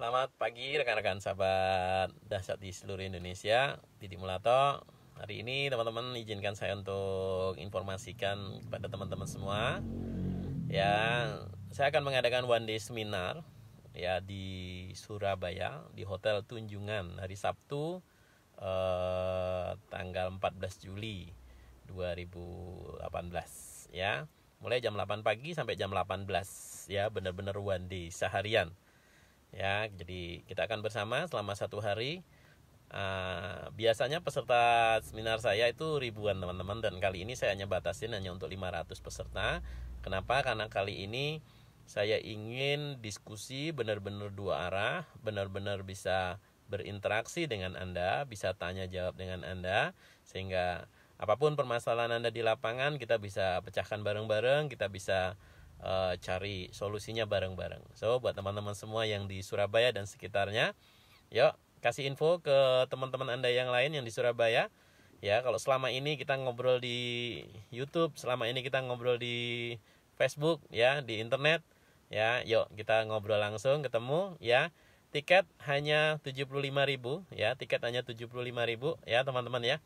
Selamat pagi rekan-rekan sahabat dahsyat di seluruh Indonesia Didi Mulato Hari ini teman-teman izinkan saya untuk informasikan kepada teman-teman semua Ya, saya akan mengadakan one day seminar ya di Surabaya di Hotel Tunjungan hari Sabtu eh, tanggal 14 Juli 2018 ya mulai jam 8 pagi sampai jam 18 ya benar-benar one day seharian ya jadi kita akan bersama selama satu hari uh, biasanya peserta seminar saya itu ribuan teman-teman dan kali ini saya hanya batasin hanya untuk 500 peserta kenapa karena kali ini saya ingin diskusi benar-benar dua arah benar-benar bisa berinteraksi dengan Anda bisa tanya jawab dengan Anda sehingga apapun permasalahan Anda di lapangan kita bisa pecahkan bareng-bareng kita bisa uh, cari solusinya bareng-bareng. So buat teman-teman semua yang di Surabaya dan sekitarnya, yuk kasih info ke teman-teman Anda yang lain yang di Surabaya. Ya, kalau selama ini kita ngobrol di YouTube, selama ini kita ngobrol di Facebook, ya, di internet, ya, yuk kita ngobrol langsung ketemu, ya. Tiket hanya 75.000 ya, tiket hanya 75.000 ya, teman-teman ya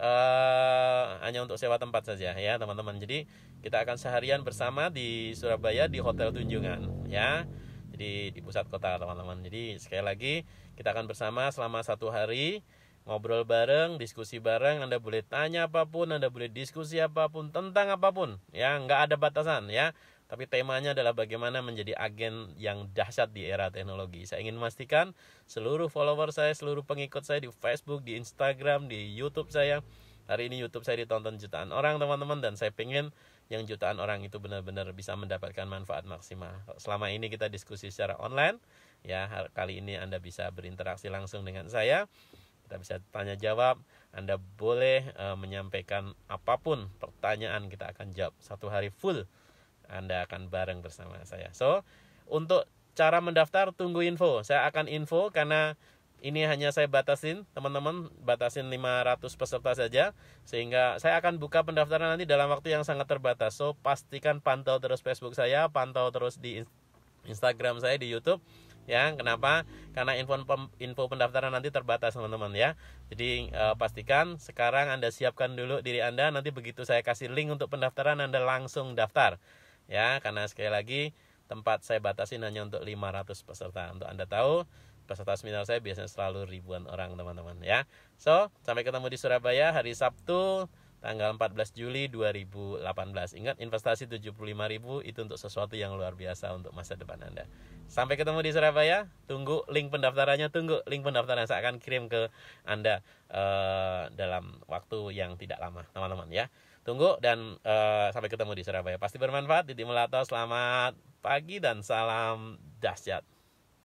uh, hanya untuk sewa tempat saja ya teman-teman. Jadi kita akan seharian bersama di Surabaya di Hotel Tunjungan ya. Jadi di pusat kota teman-teman. Jadi sekali lagi kita akan bersama selama satu hari ngobrol bareng, diskusi bareng. Anda boleh tanya apapun, Anda boleh diskusi apapun tentang apapun ya. Nggak ada batasan ya tapi temanya adalah bagaimana menjadi agen yang dahsyat di era teknologi. Saya ingin memastikan seluruh follower saya, seluruh pengikut saya di Facebook, di Instagram, di YouTube saya. Hari ini YouTube saya ditonton jutaan orang teman-teman dan saya ingin yang jutaan orang itu benar-benar bisa mendapatkan manfaat maksimal. Selama ini kita diskusi secara online, ya kali ini Anda bisa berinteraksi langsung dengan saya. Kita bisa tanya jawab, Anda boleh e, menyampaikan apapun pertanyaan kita akan jawab satu hari full anda akan bareng bersama saya. So, untuk cara mendaftar tunggu info. Saya akan info karena ini hanya saya batasin, teman-teman, batasin 500 peserta saja sehingga saya akan buka pendaftaran nanti dalam waktu yang sangat terbatas. So, pastikan pantau terus Facebook saya, pantau terus di Instagram saya di YouTube ya kenapa karena info info pendaftaran nanti terbatas teman-teman ya jadi e, pastikan sekarang anda siapkan dulu diri anda nanti begitu saya kasih link untuk pendaftaran anda langsung daftar ya karena sekali lagi tempat saya batasi hanya untuk 500 peserta untuk anda tahu peserta seminar saya biasanya selalu ribuan orang teman-teman ya so sampai ketemu di Surabaya hari Sabtu tanggal 14 Juli 2018 ingat investasi 75.000 itu untuk sesuatu yang luar biasa untuk masa depan anda sampai ketemu di Surabaya tunggu link pendaftarannya tunggu link pendaftaran saya akan kirim ke anda uh, dalam waktu yang tidak lama teman-teman ya tunggu dan uh, sampai ketemu di Surabaya. Pasti bermanfaat. Didi Melato, selamat pagi dan salam dahsyat.